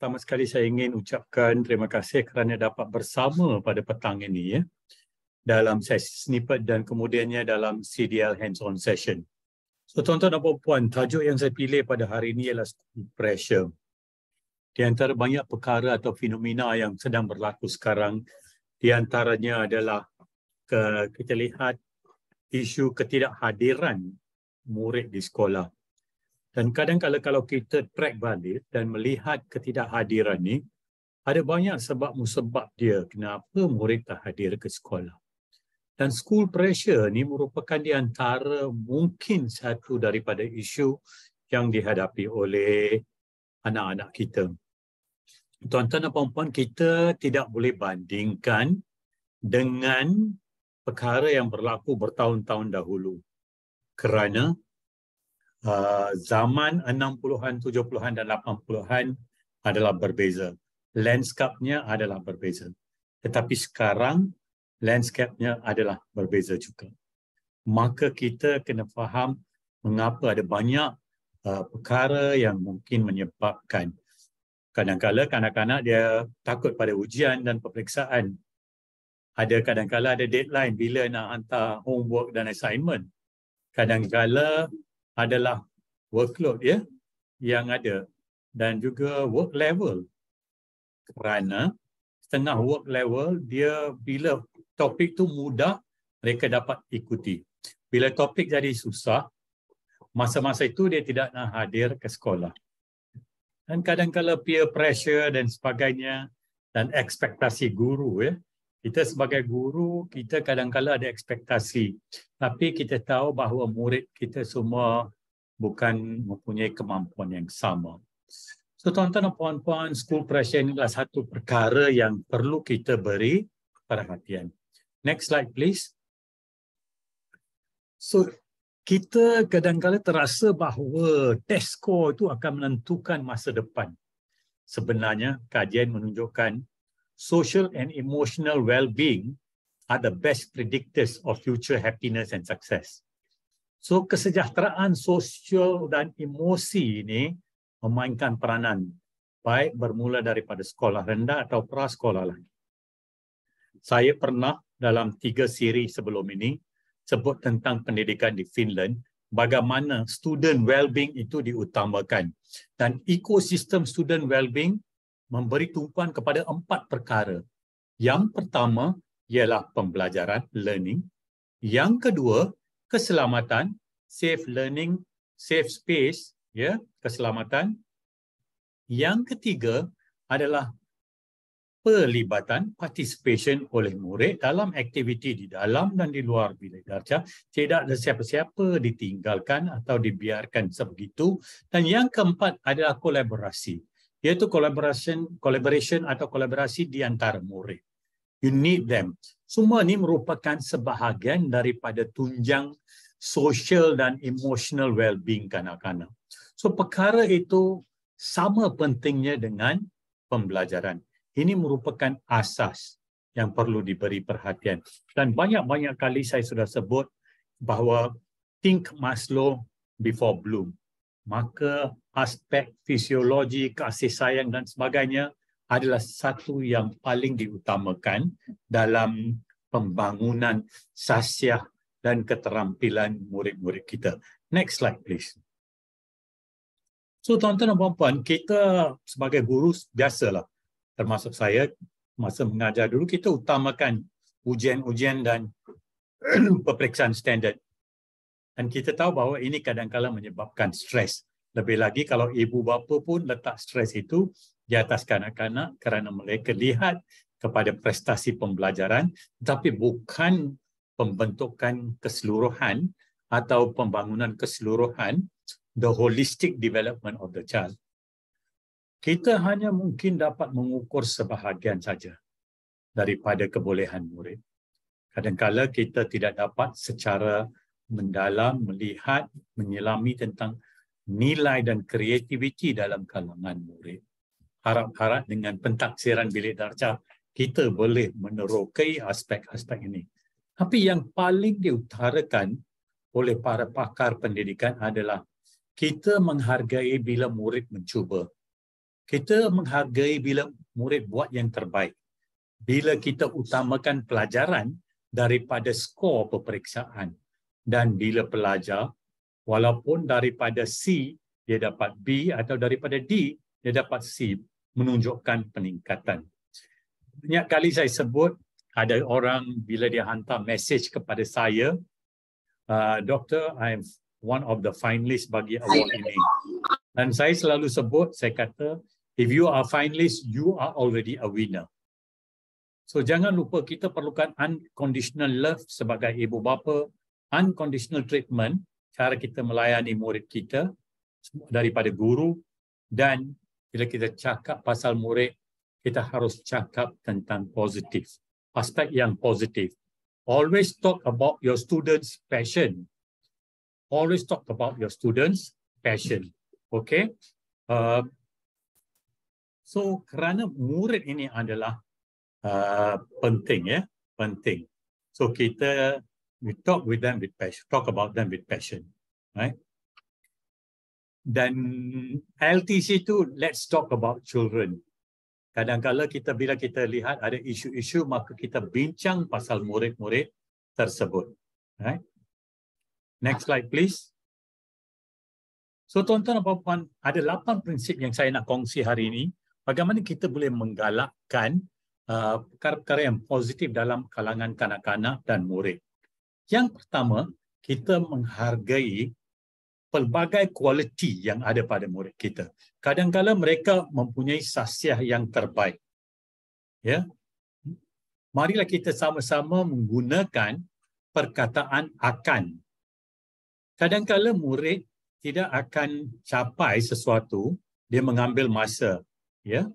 pertama sekali saya ingin ucapkan terima kasih kerana dapat bersama pada petang ini ya dalam sesi snippet dan kemudiannya dalam CDL hands-on session. So tuan-tuan dan puan-puan, tajuk yang saya pilih pada hari ini ialah pressure. Di antara banyak perkara atau fenomena yang sedang berlaku sekarang, di antaranya adalah ke, kita lihat isu ketidakhadiran murid di sekolah. Dan kadang-kadang kalau kita track balik dan melihat ketidakhadiran ni, ada banyak sebab-musebab dia kenapa murid tak hadir ke sekolah. Dan school pressure ni merupakan di antara mungkin satu daripada isu yang dihadapi oleh anak-anak kita. Tuan-tuan dan puan-puan, kita tidak boleh bandingkan dengan perkara yang berlaku bertahun-tahun dahulu. Kerana uh, zaman 60-an, 70-an dan 80-an adalah berbeza. Landscape-nya adalah berbeza. Tetapi sekarang landscape-nya adalah berbeza juga. Maka kita kena faham mengapa ada banyak uh, perkara yang mungkin menyebabkan kadang-kala kanak-kanak dia takut pada ujian dan peperiksaan. Ada kadang-kala ada deadline bila nak hantar homework dan assignment. Kadang-kala adalah workload ya yang ada dan juga work level kerana setengah work level dia bila topik tu mudah mereka dapat ikuti bila topik jadi susah masa-masa itu dia tidak nak hadir ke sekolah dan kadang-kadang peer pressure dan sebagainya dan ekspektasi guru ya kita sebagai guru, kita kadang-kadang ada ekspektasi. Tapi kita tahu bahawa murid kita semua bukan mempunyai kemampuan yang sama. So tuan-tuan dan puan-puan, school pressure ini adalah satu perkara yang perlu kita beri perhatian. Next slide please. So kita kadang-kadang terasa bahawa test score itu akan menentukan masa depan. Sebenarnya kajian menunjukkan social and emotional well-being are the best predictors of future happiness and success. So kesejahteraan sosial dan emosi ini memainkan peranan baik bermula daripada sekolah rendah atau prasekolah lagi. Saya pernah dalam tiga siri sebelum ini sebut tentang pendidikan di Finland bagaimana student well-being itu diutamakan dan ekosistem student well-being memberi tumpuan kepada empat perkara. Yang pertama ialah pembelajaran learning. Yang kedua keselamatan safe learning safe space ya keselamatan. Yang ketiga adalah pelibatan participation oleh murid dalam aktiviti di dalam dan di luar bilik darjah tidak ada siapa-siapa ditinggalkan atau dibiarkan sebegitu dan yang keempat adalah kolaborasi iaitu collaboration collaboration atau kolaborasi di antara murid. You need them. Semua ini merupakan sebahagian daripada tunjang social dan emotional well-being kanak-kanak. So perkara itu sama pentingnya dengan pembelajaran. Ini merupakan asas yang perlu diberi perhatian. Dan banyak-banyak kali saya sudah sebut bahawa think Maslow before Bloom maka aspek fisiologi, kasih sayang dan sebagainya adalah satu yang paling diutamakan dalam pembangunan sasiah dan keterampilan murid-murid kita. Next slide please. So tuan-tuan dan puan-puan, kita sebagai guru biasalah termasuk saya masa mengajar dulu kita utamakan ujian-ujian dan peperiksaan standard. Dan kita tahu bahawa ini kadang-kadang menyebabkan stres. Lebih lagi kalau ibu bapa pun letak stres itu di atas kanak-kanak kerana mereka lihat kepada prestasi pembelajaran tapi bukan pembentukan keseluruhan atau pembangunan keseluruhan the holistic development of the child. Kita hanya mungkin dapat mengukur sebahagian saja daripada kebolehan murid. kadang Kadangkala kita tidak dapat secara mendalam melihat menyelami tentang nilai dan kreativiti dalam kalangan murid. Harap-harap dengan pentaksiran bilik darjah kita boleh menerokai aspek-aspek ini. Tapi yang paling diutarakan oleh para pakar pendidikan adalah kita menghargai bila murid mencuba. Kita menghargai bila murid buat yang terbaik. Bila kita utamakan pelajaran daripada skor peperiksaan dan bila pelajar walaupun daripada C dia dapat B atau daripada D dia dapat C menunjukkan peningkatan. Banyak kali saya sebut ada orang bila dia hantar message kepada saya, uh, Doktor, am one of the finalist bagi award ini. Dan saya selalu sebut, saya kata, if you are finalist, you are already a winner. So jangan lupa kita perlukan unconditional love sebagai ibu bapa, unconditional treatment cara kita melayani murid kita daripada guru dan bila kita cakap pasal murid kita harus cakap tentang positif aspek yang positif always talk about your students passion always talk about your students passion okay uh, so kerana murid ini adalah uh, penting ya yeah? penting so kita we talk with them with passion, talk about them with passion, right? Then LTC tu, let's talk about children. Kadang-kadang kita bila kita lihat ada isu-isu, maka kita bincang pasal murid-murid tersebut. Right? Next slide, please. So, tuan-tuan dan puan-puan, ada lapan prinsip yang saya nak kongsi hari ini. Bagaimana kita boleh menggalakkan uh, perkara-perkara yang positif dalam kalangan kanak-kanak dan murid. Yang pertama, kita menghargai pelbagai kualiti yang ada pada murid kita. Kadang-kadang mereka mempunyai sasiah yang terbaik. Ya. Marilah kita sama-sama menggunakan perkataan akan. Kadang-kadang murid tidak akan capai sesuatu, dia mengambil masa, ya.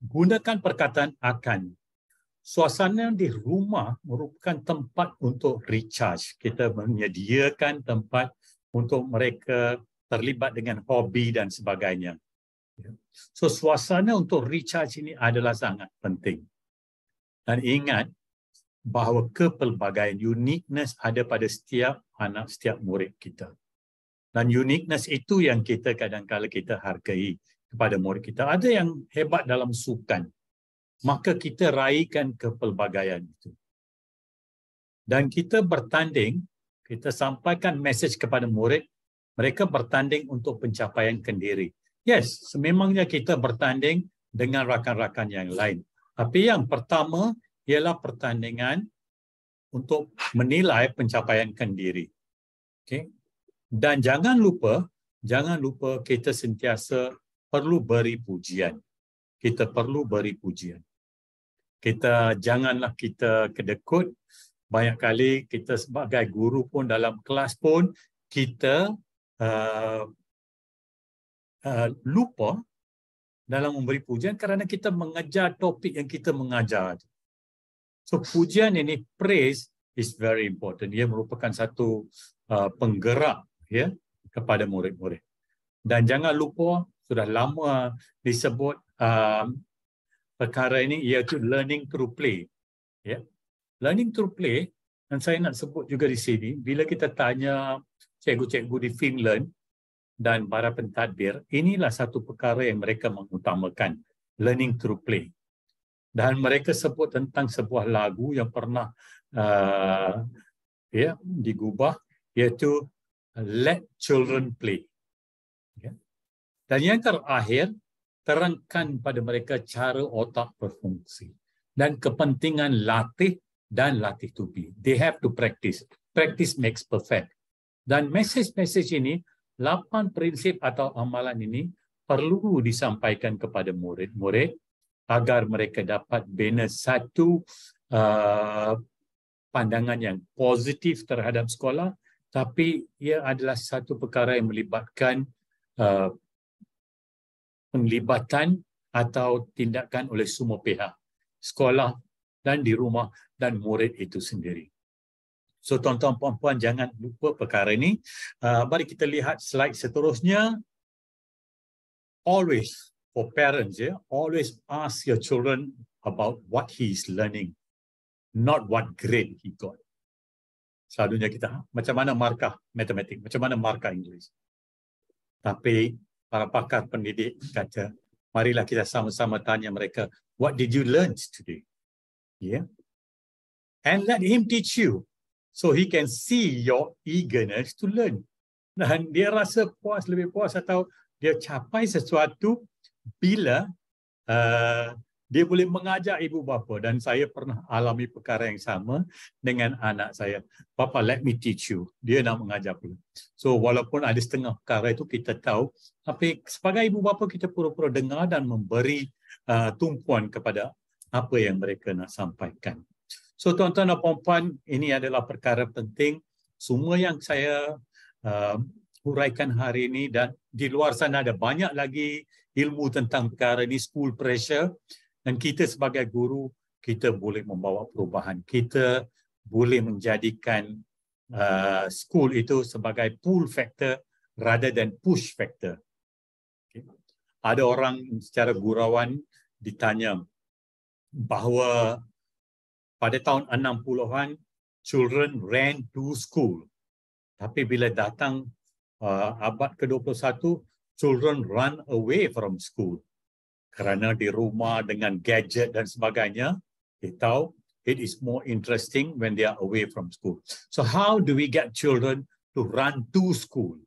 Gunakan perkataan akan suasana di rumah merupakan tempat untuk recharge. Kita menyediakan tempat untuk mereka terlibat dengan hobi dan sebagainya. So suasana untuk recharge ini adalah sangat penting. Dan ingat bahawa kepelbagaian uniqueness ada pada setiap anak setiap murid kita. Dan uniqueness itu yang kita kadang-kadang kita hargai kepada murid kita. Ada yang hebat dalam sukan, maka kita raihkan kepelbagaian itu. Dan kita bertanding, kita sampaikan mesej kepada murid, mereka bertanding untuk pencapaian kendiri. Yes, sememangnya kita bertanding dengan rakan-rakan yang lain. Tapi yang pertama ialah pertandingan untuk menilai pencapaian kendiri. Okay? Dan jangan lupa, jangan lupa kita sentiasa perlu beri pujian. Kita perlu beri pujian kita janganlah kita kedekut banyak kali kita sebagai guru pun dalam kelas pun kita uh, uh, lupa dalam memberi pujian kerana kita mengejar topik yang kita mengajar. So pujian ini praise is very important. Ia merupakan satu uh, penggerak ya yeah, kepada murid-murid. Dan jangan lupa sudah lama disebut uh, perkara ini iaitu learning through play. Ya. Learning through play dan saya nak sebut juga di sini bila kita tanya cikgu-cikgu di Finland dan para pentadbir, inilah satu perkara yang mereka mengutamakan, learning through play. Dan mereka sebut tentang sebuah lagu yang pernah uh, ya digubah iaitu let children play. Ya. Dan yang terakhir terangkan pada mereka cara otak berfungsi dan kepentingan latih dan latih to be. They have to practice. Practice makes perfect. Dan message-message ini, lapan prinsip atau amalan ini perlu disampaikan kepada murid-murid agar mereka dapat bina satu uh, pandangan yang positif terhadap sekolah tapi ia adalah satu perkara yang melibatkan uh, penglibatan atau tindakan oleh semua pihak sekolah dan di rumah dan murid itu sendiri. So tuan-tuan puan-puan jangan lupa perkara ini. Uh, mari kita lihat slide seterusnya. Always for parents ya, yeah, always ask your children about what he is learning, not what grade he got. Selalunya kita ha, macam mana markah matematik, macam mana markah Inggeris. Tapi para pakar pendidik kata, marilah kita sama-sama tanya mereka, what did you learn today? Yeah. And let him teach you so he can see your eagerness to learn. Dan dia rasa puas, lebih puas atau dia capai sesuatu bila uh, dia boleh mengajak ibu bapa dan saya pernah alami perkara yang sama dengan anak saya. Papa, let me teach you. Dia nak mengajar pun. So, walaupun ada setengah perkara itu kita tahu, tapi sebagai ibu bapa kita pura-pura dengar dan memberi uh, tumpuan kepada apa yang mereka nak sampaikan. So, tuan-tuan dan puan-puan, ini adalah perkara penting. Semua yang saya uh, huraikan hari ini dan di luar sana ada banyak lagi ilmu tentang perkara ini, school pressure dan kita sebagai guru kita boleh membawa perubahan kita boleh menjadikan uh, school itu sebagai pull factor rather than push factor okay. ada orang secara gurauan ditanya bahawa pada tahun 60-an children ran to school tapi bila datang uh, abad ke-21 children run away from school kerana di rumah dengan gadget dan sebagainya, they tahu it is more interesting when they are away from school. So how do we get children to run to school,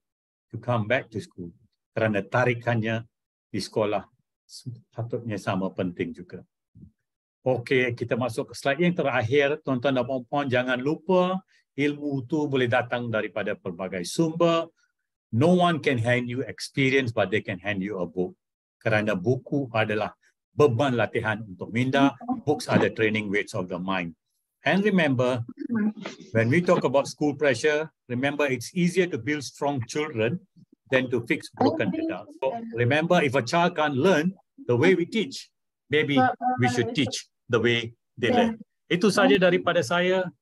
to come back to school? Kerana tarikannya di sekolah patutnya sama penting juga. Okey, kita masuk ke slide yang terakhir. Tuan-tuan dan puan-puan, jangan lupa ilmu itu boleh datang daripada pelbagai sumber. No one can hand you experience, but they can hand you a book kerana buku adalah beban latihan untuk minda mm-hmm. books are the training weights of the mind and remember when we talk about school pressure remember it's easier to build strong children than to fix broken adults so remember if a child can't learn the way we teach maybe we should teach the way they learn itu saja daripada saya